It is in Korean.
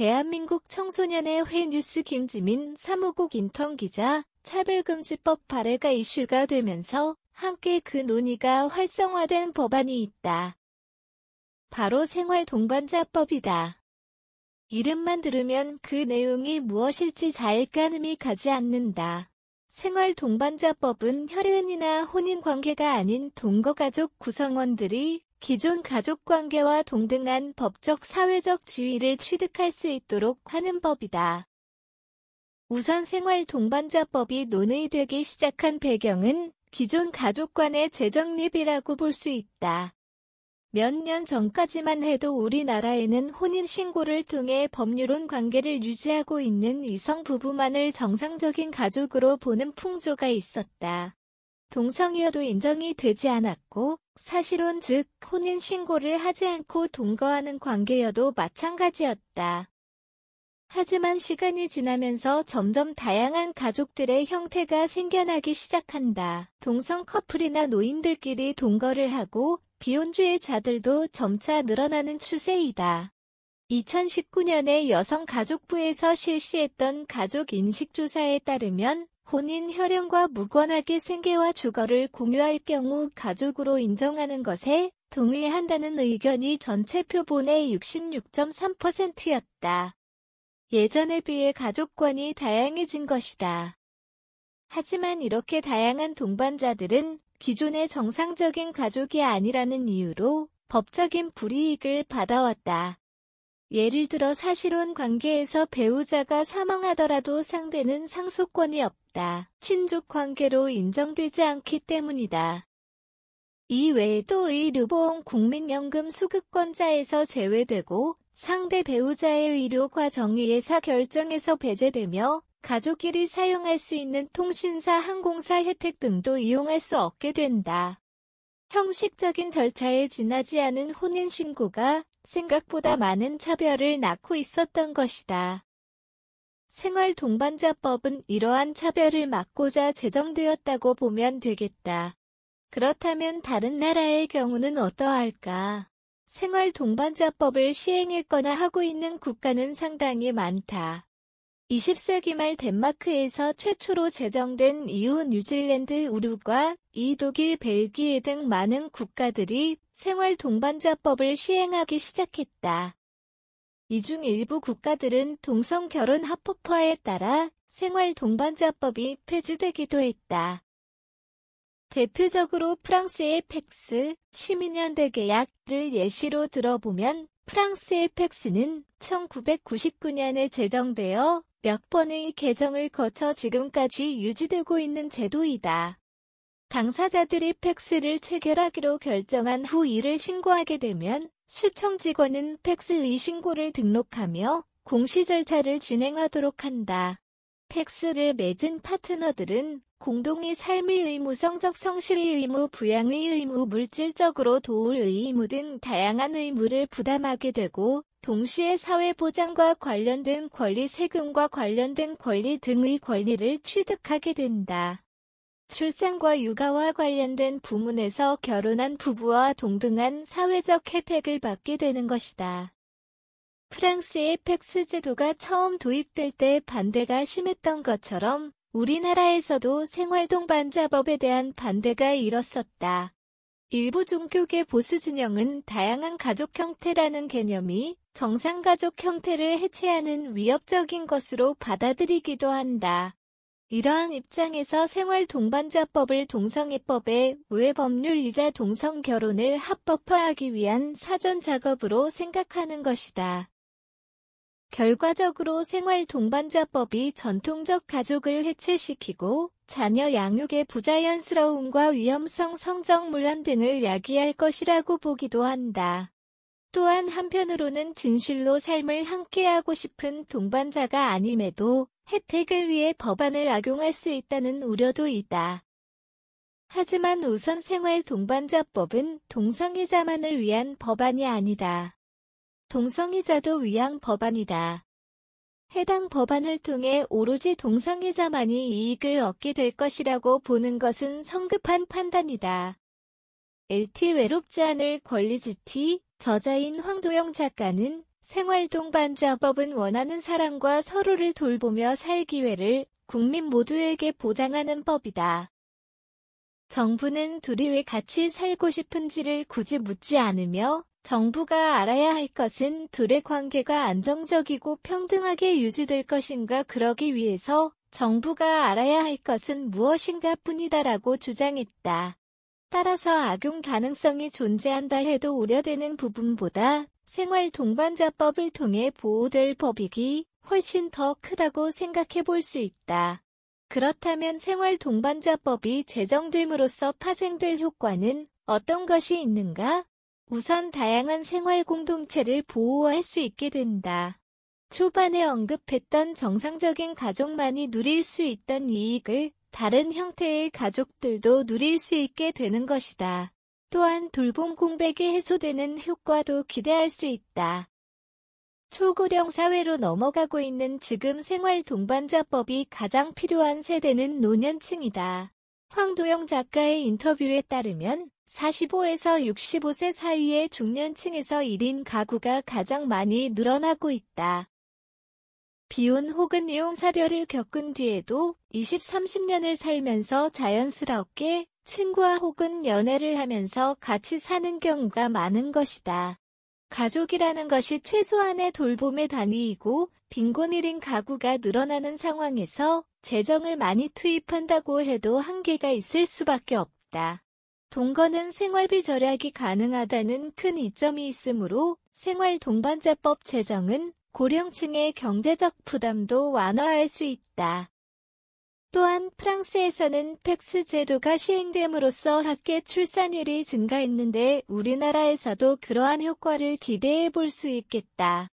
대한민국 청소년의 회 뉴스 김지민 사무국 인턴 기자 차별금지법 발의가 이슈가 되면서 함께 그 논의가 활성화된 법안이 있다. 바로 생활동반자법이다. 이름만 들으면 그 내용이 무엇일지 잘 가늠이 가지 않는다. 생활동반자법은 혈연이나 혼인관계가 아닌 동거가족 구성원들이 기존 가족관계와 동등한 법적 사회적 지위를 취득할 수 있도록 하는 법이다. 우선 생활 동반자법이 논의되기 시작한 배경은 기존 가족 간의 재정립이라고 볼 수 있다. 몇 년 전까지만 해도 우리나라에는 혼인신고를 통해 법률혼 관계를 유지하고 있는 이성 부부만을 정상적인 가족으로 보는 풍조가 있었다. 동성이어도 인정이 되지 않았고 사실혼 즉 혼인신고를 하지 않고 동거하는 관계여도 마찬가지였다. 하지만 시간이 지나면서 점점 다양한 가족들의 형태가 생겨나기 시작한다. 동성 커플이나 노인들끼리 동거를 하고 비혼주의자들도 점차 늘어나는 추세이다. 2019년에 여성가족부에서 실시했던 가족인식조사에 따르면 혼인 혈연과 무관하게 생계와 주거를 공유할 경우 가족으로 인정하는 것에 동의한다는 의견이 전체 표본의 66.3%였다. 예전에 비해 가족관이 다양해진 것이다. 하지만 이렇게 다양한 동반자들은 기존의 정상적인 가족이 아니라는 이유로 법적인 불이익을 받아왔다. 예를 들어 사실혼 관계에서 배우자가 사망하더라도 상대는 상속권이 없다. 없다. 친족 관계로 인정되지 않기 때문이다. 이 외에도 의료보험 국민연금 수급권자에서 제외되고 상대 배우자의 의료과 정의의사 결정에서 배제되며 가족끼리 사용할 수 있는 통신사 항공사 혜택 등도 이용할 수 없게 된다. 형식적인 절차에 지나지 않은 혼인신고가 생각보다 많은 차별을 낳고 있었던 것이다. 생활동반자법은 이러한 차별을 막고자 제정되었다고 보면 되겠다. 그렇다면 다른 나라의 경우는 어떠할까? 생활동반자법을 시행했거나 하고 있는 국가는 상당히 많다. 20세기 말 덴마크에서 최초로 제정된 이후 뉴질랜드 우루과 이 독일 벨기에 등 많은 국가들이 생활동반자법을 시행하기 시작했다. 이중 일부 국가들은 동성 결혼 합법화에 따라 생활 동반자법이 폐지되기도 했다. 대표적으로 프랑스의 팩스, 시민연대 계약을 예시로 들어보면 프랑스의 팩스는 1999년에 제정되어 몇 번의 개정을 거쳐 지금까지 유지되고 있는 제도이다. 당사자들이 팩스를 체결하기로 결정한 후 이를 신고하게 되면 시청 직원은 팩슬리 신고를 등록하며 공시 절차를 진행하도록 한다. 팩스를 맺은 파트너들은 공동의 삶의 의무, 성적 성실의 의무, 부양의 의무, 물질적으로 도울 의무 등 다양한 의무를 부담하게 되고 동시에 사회보장과 관련된 권리, 세금과 관련된 권리 등의 권리를 취득하게 된다. 출산과 육아와 관련된 부문에서 결혼한 부부와 동등한 사회적 혜택을 받게 되는 것이다. 프랑스의 팩스 제도가 처음 도입될 때 반대가 심했던 것처럼 우리나라에서도 생활동반자법에 대한 반대가 일었었다. 일부 종교계 보수 진영은 다양한 가족 형태라는 개념이 정상 가족 형태를 해체하는 위협적인 것으로 받아들이기도 한다. 이러한 입장에서 생활 동반자법을 동성애법의 우회법률이자 동성결혼을 합법화하기 위한 사전 작업으로 생각하는 것이다. 결과적으로 생활 동반자법이 전통적 가족을 해체시키고 자녀 양육의 부자연스러움과 위험성 성적 문란 등을 야기할 것이라고 보기도 한다. 또한 한편으로는 진실로 삶을 함께하고 싶은 동반자가 아님에도 혜택을 위해 법안을 악용할 수 있다는 우려도 있다. 하지만 우선 생활 동반자법은 동성애자만을 위한 법안이 아니다. 동성애자도 위한 법안이다. 해당 법안을 통해 오로지 동성애자만이 이익을 얻게 될 것이라고 보는 것은 성급한 판단이다. LT 외롭지 않을 권리 GT 저자인 황도영 작가는 생활동반자법은 원하는 사람과 서로를 돌보며 살 기회를 국민 모두에게 보장하는 법이다. 정부는 둘이 왜 같이 살고 싶은지를 굳이 묻지 않으며 정부가 알아야 할 것은 둘의 관계가 안정적이고 평등하게 유지될 것인가 그러기 위해서 정부가 알아야 할 것은 무엇인가 뿐이다라고 주장했다. 따라서 악용 가능성이 존재한다 해도 우려되는 부분보다 생활 동반자법을 통해 보호될 법익이 훨씬 더 크다고 생각해 볼 수 있다. 그렇다면 생활 동반자법이 제정됨으로써 파생될 효과는 어떤 것이 있는가? 우선 다양한 생활 공동체를 보호할 수 있게 된다. 초반에 언급했던 정상적인 가족만이 누릴 수 있던 이익을 다른 형태의 가족들도 누릴 수 있게 되는 것이다. 또한 돌봄 공백이 해소되는 효과도 기대할 수 있다. 초고령 사회로 넘어가고 있는 지금 생활 동반자법이 가장 필요한 세대는 노년층이다. 황도영 작가의 인터뷰에 따르면 45에서 65세 사이의 중년층에서 1인 가구가 가장 많이 늘어나고 있다. 비혼 혹은 이용사별을 겪은 뒤에도 20, 30년을 살면서 자연스럽게 친구와 혹은 연애를 하면서 같이 사는 경우가 많은 것이다. 가족이라는 것이 최소한의 돌봄의 단위이고 빈곤 1인 가구가 늘어나는 상황에서 재정을 많이 투입한다고 해도 한계가 있을 수밖에 없다. 동거는 생활비 절약이 가능하다는 큰 이점이 있으므로 생활 동반자법 제정은 고령층의 경제적 부담도 완화할 수 있다. 또한 프랑스에서는 팩스 제도가 시행됨으로써 학계 출산율이 증가했는데 우리나라에서도 그러한 효과를 기대해 볼 수 있겠다.